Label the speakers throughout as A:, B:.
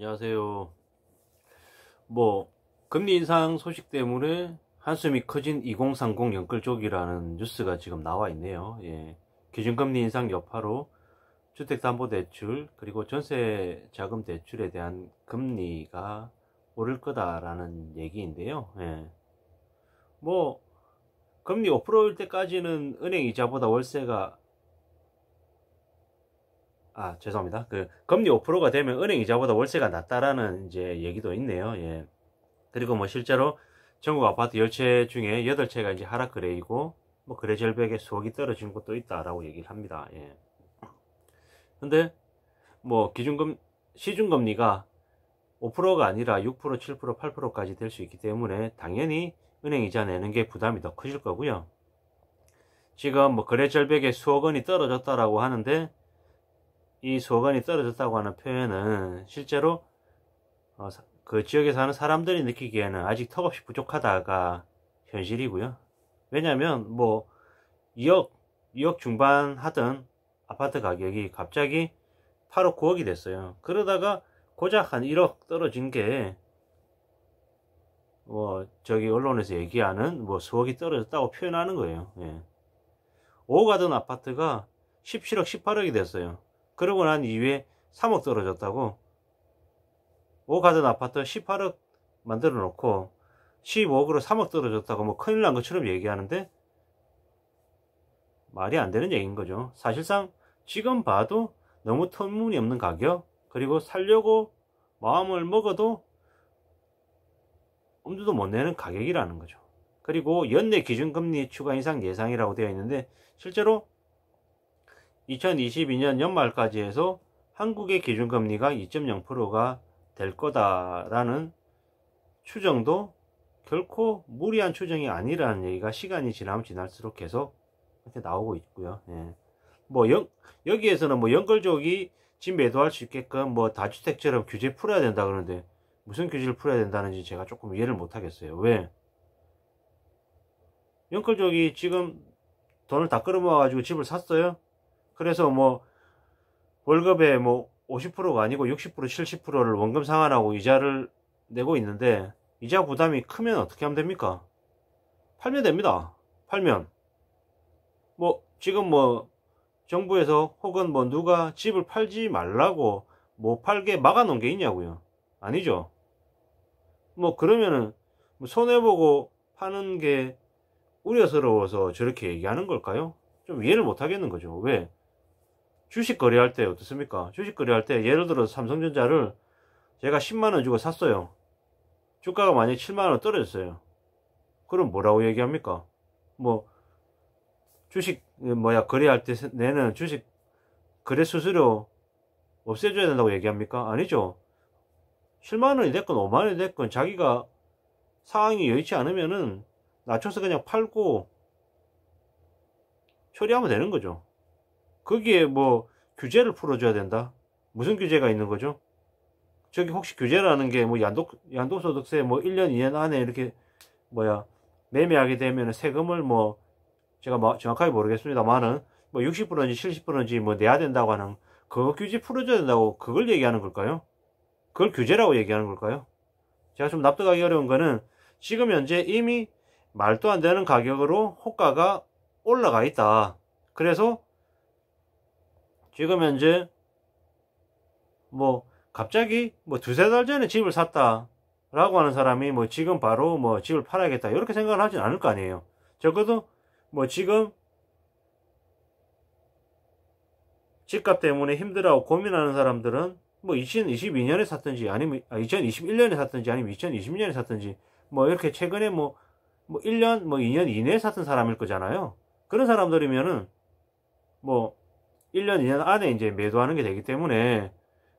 A: 안녕하세요. 뭐 금리 인상 소식 때문에 한숨이 커진 2030 연끌쪽이라는 뉴스가 지금 나와 있네요. 예. 기준금리 인상 여파로 주택담보대출 그리고 전세 자금 대출에 대한 금리가 오를 거다라는 얘기인데요. 예. 뭐 금리 5%일 때까지는 은행 이자보다 월세가 아 죄송합니다. 그 금리 5%가 되면 은행 이자보다 월세가 낮다라는 이제 얘기도 있네요. 예. 그리고 뭐 실제로 전국 아파트 10채 중에 8채가 이제 하락 거래이고 뭐 거래절벽에 수억이 떨어진 곳도 있다라고 얘기를 합니다. 예. 근데 뭐 기준금 시중금리가 5%가 아니라 6%, 7%, 8%까지 될 수 있기 때문에 당연히 은행 이자 내는 게 부담이 더 커질 거고요. 지금 뭐 거래절벽에 수억 원이 떨어졌다라고 하는데 이 소관이 떨어졌다고 하는 표현은 실제로 어, 그 지역에 사는 사람들이 느끼기에는 아직 턱없이 부족하다가 현실이고요. 왜냐하면 뭐 2억 2억 중반 하던 아파트 가격이 갑자기 8억 9억이 됐어요. 그러다가 고작 한 1억 떨어진 게 뭐 저기 언론에서 얘기하는 뭐 수억이 떨어졌다고 표현하는 거예요. 예. 5억 하던 아파트가 17억 18억이 됐어요. 그러고 난 이후에 3억 떨어졌다고 5억하던 아파트 18억 만들어 놓고 15억으로 3억 떨어졌다고 뭐 큰일 난 것처럼 얘기하는데 말이 안 되는 얘기인 거죠. 사실상 지금 봐도 너무 터무니없는 가격 그리고 살려고 마음을 먹어도 엄두도 못 내는 가격이라는 거죠. 그리고 연내 기준금리 추가 인상 예상이라고 되어 있는데 실제로 2022년 연말까지 해서 한국의 기준금리가 2.0%가 될 거다라는 추정도 결코 무리한 추정이 아니라는 얘기가 시간이 지나면 지날수록 계속 이렇게 나오고 있고요. 예. 뭐 연, 여기에서는 뭐 연결족이 집 매도할 수 있게끔 뭐 다주택처럼 규제 풀어야 된다 그러는데 무슨 규제를 풀어야 된다는지 제가 조금 이해를 못 하겠어요. 왜? 연결족이 지금 돈을 다 끌어모아 가지고 집을 샀어요. 그래서 뭐 월급의 뭐 50%가 아니고 60% 70%를 원금 상환하고 이자를 내고 있는데 이자 부담이 크면 어떻게 하면 됩니까? 팔면 됩니다. 팔면 뭐 지금 뭐 정부에서 혹은 뭐 누가 집을 팔지 말라고 못 뭐 팔게 막아 놓은 게 있냐고요. 아니죠. 뭐 그러면은 손해 보고 파는 게 우려스러워서 저렇게 얘기하는 걸까요? 좀 이해를 못 하겠는 거죠. 왜? 주식 거래할 때 어떻습니까? 주식 거래할 때 예를 들어 삼성전자를 제가 10만원 주고 샀어요. 주가가 만약 에 7만원 떨어졌어요. 그럼 뭐라고 얘기합니까? 뭐, 주식, 뭐야, 거래할 때 내는 주식 거래 수수료 없애줘야 된다고 얘기합니까? 아니죠. 7만원이 됐건 5만원이 됐건 자기가 상황이 여의치 않으면은 낮춰서 그냥 팔고 처리하면 되는 거죠. 거기에 뭐 규제를 풀어줘야 된다? 무슨 규제가 있는 거죠? 저기 혹시 규제라는 게 뭐 양도, 양도소득세 뭐 1년, 뭐 2년 안에 이렇게 뭐야, 매매하게 되면 세금을 뭐 제가 뭐 정확하게 모르겠습니다만은 뭐 60%인지 70%인지 뭐 내야 된다고 하는 그 규제 풀어줘야 된다고 그걸 얘기하는 걸까요? 그걸 규제라고 얘기하는 걸까요? 제가 좀 납득하기 어려운 거는 지금 현재 이미 말도 안 되는 가격으로 호가가 올라가 있다. 그래서 지금 현재 뭐 갑자기 뭐 두세 달 전에 집을 샀다 라고 하는 사람이 뭐 지금 바로 뭐 집을 팔아야겠다 이렇게 생각을 하진 않을 거 아니에요 적어도 뭐 지금 집값 때문에 힘들어하고 고민하는 사람들은 뭐 2022년에 샀든지 아니면 2021년에 아, 샀든지 아니면 2020년에 샀든지 뭐 이렇게 최근에 뭐, 뭐 1년 뭐 2년 이내에 샀던 사람일 거잖아요 그런 사람들이면은 뭐 1년, 2년 안에 이제 매도하는 게 되기 때문에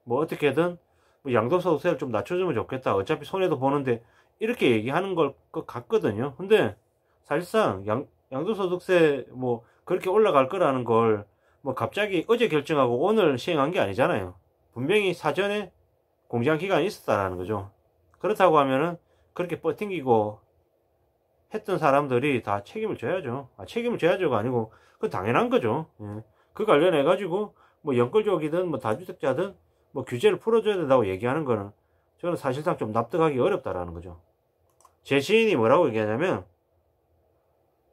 A: 뭐 어떻게든 뭐 양도소득세를 좀 낮춰주면 좋겠다. 어차피 손해도 보는데 이렇게 얘기하는 걸것 같거든요. 근데 사실상 양, 양도소득세 뭐 그렇게 올라갈 거라는 걸 뭐 갑자기 어제 결정하고 오늘 시행한 게 아니잖아요. 분명히 사전에 공지한 기간이 있었다라는 거죠. 그렇다고 하면은 그렇게 버팅기고 했던 사람들이 다 책임을 져야죠. 아, 책임을 져야죠가 아니고 그 당연한 거죠. 예. 그 관련해 가지고 뭐연끌적이든뭐 다주택자든 뭐 규제를 풀어줘야 된다고 얘기하는 거는 저는 사실상 좀 납득하기 어렵다라는 거죠. 제 지인이 뭐라고 얘기하냐면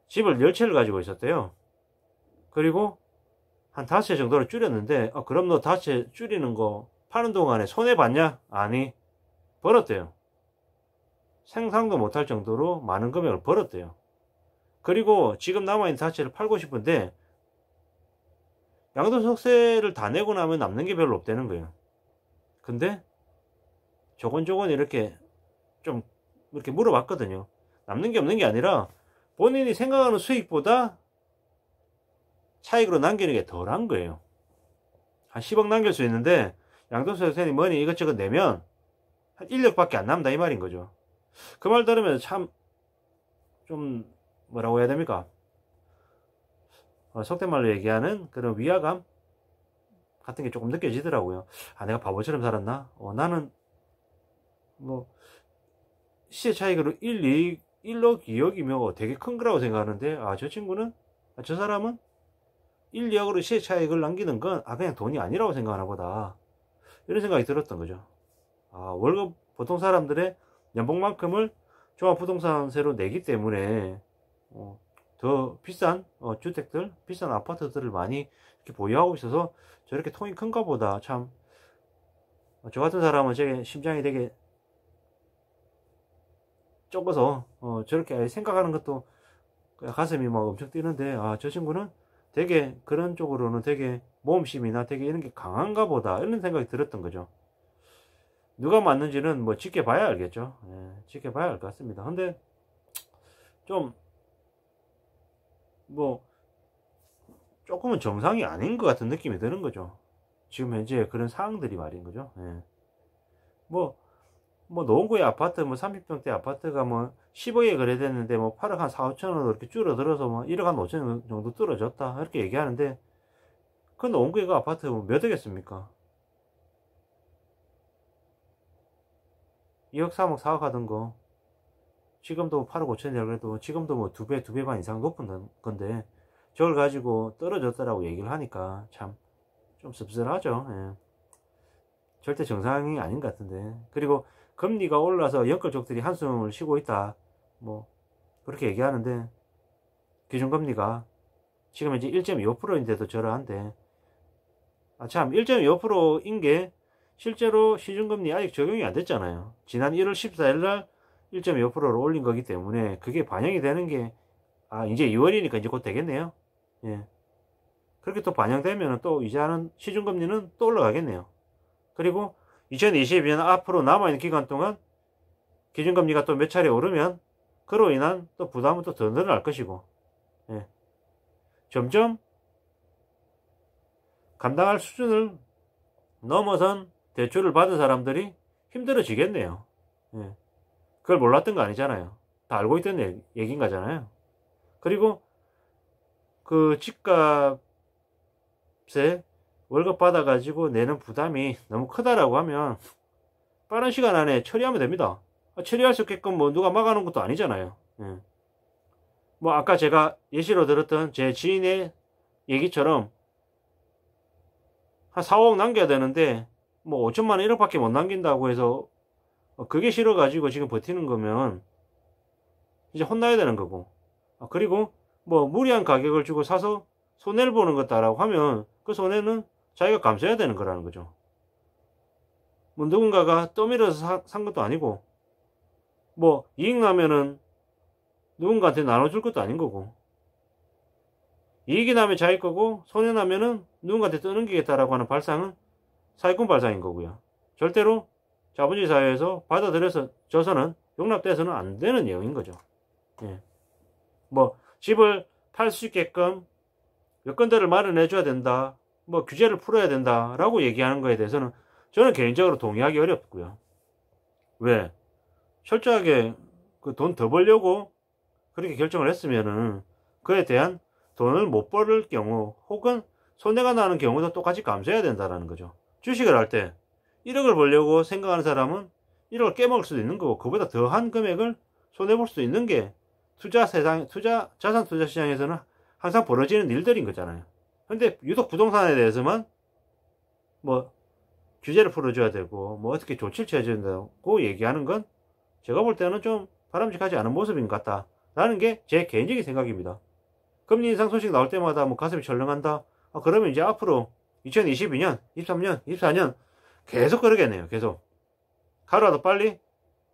A: 집을 열채를 가지고 있었대요. 그리고 한다채 정도로 줄였는데 어, 그럼 너다채 줄이는 거 파는 동안에 손해봤냐? 아니 벌었대요. 생상도 못할 정도로 많은 금액을 벌었대요. 그리고 지금 남아있는 다채를 팔고 싶은데 양도소득세를 다 내고 나면 남는 게 별로 없다는 거예요. 근데 조건조건 이렇게 좀 이렇게 물어봤거든요. 남는 게 없는 게 아니라 본인이 생각하는 수익보다 차익으로 남기는 게 덜한 거예요. 한 10억 남길 수 있는데 양도소득세니 뭐니 이것저것 내면 한 1억밖에 안 남다 이 말인 거죠. 그 말 들으면 참 좀 뭐라고 해야 됩니까? 어, 속된 말로 얘기하는 그런 위화감 같은 게 조금 느껴지더라고요. 아, 내가 바보처럼 살았나? 어, 나는 뭐 시의 차익으로 1, 2, 1억, 2억이면 되게 큰 거라고 생각하는데 아, 저 친구는 아, 저 사람은 1, 2억으로 시의 차익을 남기는 건 아, 그냥 돈이 아니라고 생각하나 보다. 이런 생각이 들었던 거죠. 아, 월급 보통 사람들의 연봉만큼을 종합부동산세로 내기 때문에 어, 더 비싼 어, 주택들, 비싼 아파트들을 많이 이렇게 보유하고 있어서 저렇게 통이 큰가 보다 참. 어, 저 같은 사람은 제 심장이 되게 적어서 어 저렇게 생각하는 것도 가슴이 막 엄청 뛰는데 아 저 친구는 되게 그런 쪽으로는 되게 모험심이나 되게 이런 게 강한가 보다 이런 생각이 들었던 거죠. 누가 맞는지는 뭐 지켜봐야 알겠죠. 예, 지켜봐야 알 것 같습니다. 근데 좀뭐 조금은 정상이 아닌 것 같은 느낌이 드는 거죠. 지금 현재 그런 상황들이 말인 거죠. 예. 뭐, 뭐, 노원구의 아파트, 뭐, 30평대 아파트가 뭐, 10억에 거래됐는데, 뭐, 8억 한 4, 5천으로 이렇게 줄어들어서 뭐, 1억 한 5천 정도 떨어졌다. 이렇게 얘기하는데, 그 노원구의 그 아파트 뭐 몇 억이었습니까? 2억, 3억, 4억 하던 거. 지금도 8억 5천이라 그래도 지금도 뭐 두 배, 두 배 반 이상 높은 건데 저걸 가지고 떨어졌다라고 얘기를 하니까 참 좀 씁쓸하죠. 예. 절대 정상이 아닌 것 같은데. 그리고 금리가 올라서 연끌족들이 한숨을 쉬고 있다. 뭐 그렇게 얘기하는데 기준금리가 지금 이제 1.25%인데도 저러한데 아 참 1.25%인 게 실제로 시중금리 아직 적용이 안 됐잖아요. 지난 1월 14일 날 1.25%를 올린 거기 때문에 그게 반영이 되는 게아 이제 2월이니까 이제 곧 되겠네요 예. 그렇게 또 반영되면 또 이자는 시중금리는 또 올라가겠네요 그리고 2022년 앞으로 남아있는 기간 동안 기준금리가 또 몇 차례 오르면 그로 인한 또 부담은 또 더 늘어날 것이고 예. 점점 감당할 수준을 넘어선 대출을 받은 사람들이 힘들어지겠네요. 예. 그걸 몰랐던 거 아니잖아요. 다 알고 있던 얘기, 인 거잖아요. 그리고 그 집값에 월급 받아가지고 내는 부담이 너무 크다라고 하면 빠른 시간 안에 처리하면 됩니다. 아, 처리할 수 있게끔 뭐 누가 막아놓은 것도 아니잖아요. 예. 뭐 아까 제가 예시로 들었던 제 지인의 얘기처럼 한 4억 남겨야 되는데 뭐 5천만 원 1억밖에 못 남긴다고 해서 어, 그게 싫어가지고 지금 버티는 거면 이제 혼나야 되는 거고 어, 그리고 뭐 무리한 가격을 주고 사서 손해를 보는 것다라고 하면 그 손해는 자기가 감수해야 되는 거라는 거죠 뭐 누군가가 떠밀어서 사, 산 것도 아니고 뭐 이익 나면은 누군가한테 나눠줄 것도 아닌 거고 이익이 나면 자기 거고 손해 나면은 누군가한테 떠넘기겠다라고 하는 발상은 사기꾼 발상인 거고요 절대로 자본주의 사회에서 받아들여서저서는 용납돼서는 안 되는 내용인 거죠. 예. 뭐 집을 팔 수 있게끔 여건들을 마련해 줘야 된다. 뭐 규제를 풀어야 된다라고 얘기하는 거에 대해서는 저는 개인적으로 동의하기 어렵고요. 왜? 철저하게 그 돈 더 벌려고 그렇게 결정을 했으면은 그에 대한 돈을 못 벌을 경우 혹은 손해가 나는 경우도 똑같이 감수해야 된다라는 거죠. 주식을 할때 1억을 벌려고 생각하는 사람은 1억을 깨먹을 수도 있는 거고 그보다 더한 금액을 손해볼 수도 있는 게 투자 세상 투자 자산 투자 시장에서는 항상 벌어지는 일들인 거잖아요. 근데 유독 부동산에 대해서만 뭐 규제를 풀어줘야 되고 뭐 어떻게 조치를 취해야 된다고 얘기하는 건 제가 볼 때는 좀 바람직하지 않은 모습인 것 같다. 라는 게 제 개인적인 생각입니다. 금리 인상 소식 나올 때마다 뭐 가슴이 철렁한다. 아, 그러면 이제 앞으로 2022년, 23년, 24년 계속 그러겠네요. 계속. 가루라도 빨리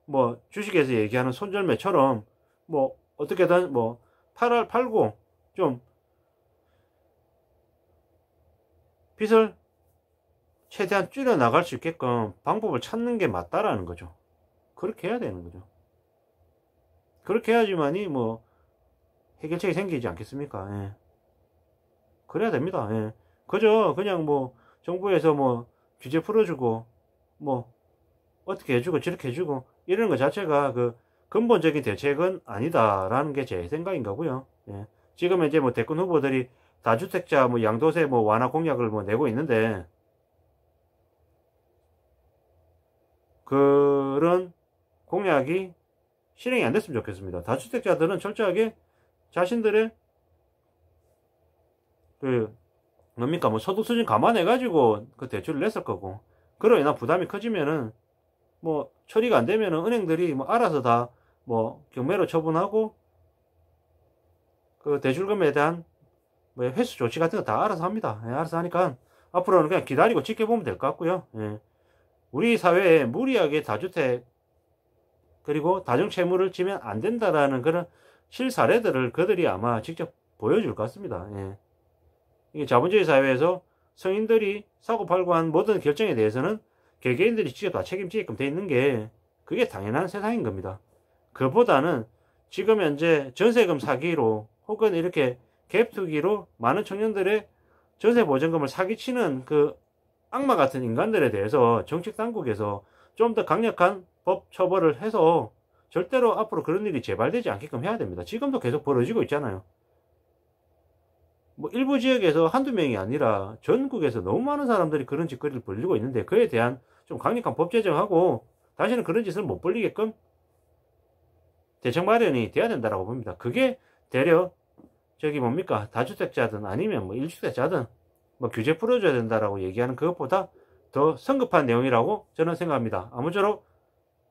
A: 뭐 주식에서 얘기하는 손절매처럼 뭐 어떻게든 뭐 팔을 팔고 좀 빚을 최대한 줄여 나갈 수 있게끔 방법을 찾는 게 맞다라는 거죠. 그렇게 해야 되는 거죠. 그렇게 해야지만이 뭐 해결책이 생기지 않겠습니까? 예. 그래야 됩니다. 예. 그저 그냥 뭐 정부에서 뭐 규제 풀어주고 뭐 어떻게 해주고 저렇게 해주고 이런 것 자체가 그 근본적인 대책은 아니다라는 게 제 생각인 거고요. 예. 지금 이제 뭐 대권 후보들이 다주택자 뭐 양도세 뭐 완화 공약을 뭐 내고 있는데 그런 공약이 실행이 안 됐으면 좋겠습니다. 다주택자들은 철저하게 자신들의 그 뭡니까 그러니까 뭐 소득 수준 감안해 가지고 그 대출을 냈을 거고 그러 인한 부담이 커지면은 뭐 처리가 안 되면은 은행들이 뭐 알아서 다 뭐 경매로 처분하고 그 대출금에 대한 뭐 회수 조치 같은 거 다 알아서 합니다 예, 알아서 하니까 앞으로는 그냥 기다리고 지켜보면 될 것 같고요 예. 우리 사회에 무리하게 다주택 그리고 다중채무를 지면 안 된다라는 그런 실사례들을 그들이 아마 직접 보여줄 것 같습니다 예. 자본주의 사회에서 성인들이 사고 팔고 한 모든 결정에 대해서는 개개인들이 직접 다 책임지게끔 돼 있는 게 그게 당연한 세상인 겁니다. 그보다는 지금 현재 전세금 사기로 혹은 이렇게 갭투기로 많은 청년들의 전세 보증금을 사기치는 그 악마 같은 인간들에 대해서 정책 당국에서 좀 더 강력한 법 처벌을 해서 절대로 앞으로 그런 일이 재발되지 않게끔 해야 됩니다. 지금도 계속 벌어지고 있잖아요. 뭐 일부 지역에서 한두 명이 아니라 전국에서 너무 많은 사람들이 그런 짓거리를 벌리고 있는데 그에 대한 좀 강력한 법 제정하고 다시는 그런 짓을 못 벌리게끔 대책 마련이 돼야 된다라고 봅니다. 그게 대려 저기 뭡니까 다주택자든 아니면 뭐 일주택자든 뭐 규제 풀어줘야 된다라고 얘기하는 그것보다 더 성급한 내용이라고 저는 생각합니다. 아무쪼록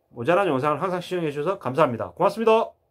A: 모자란 영상을 항상 시청해 주셔서 감사합니다. 고맙습니다.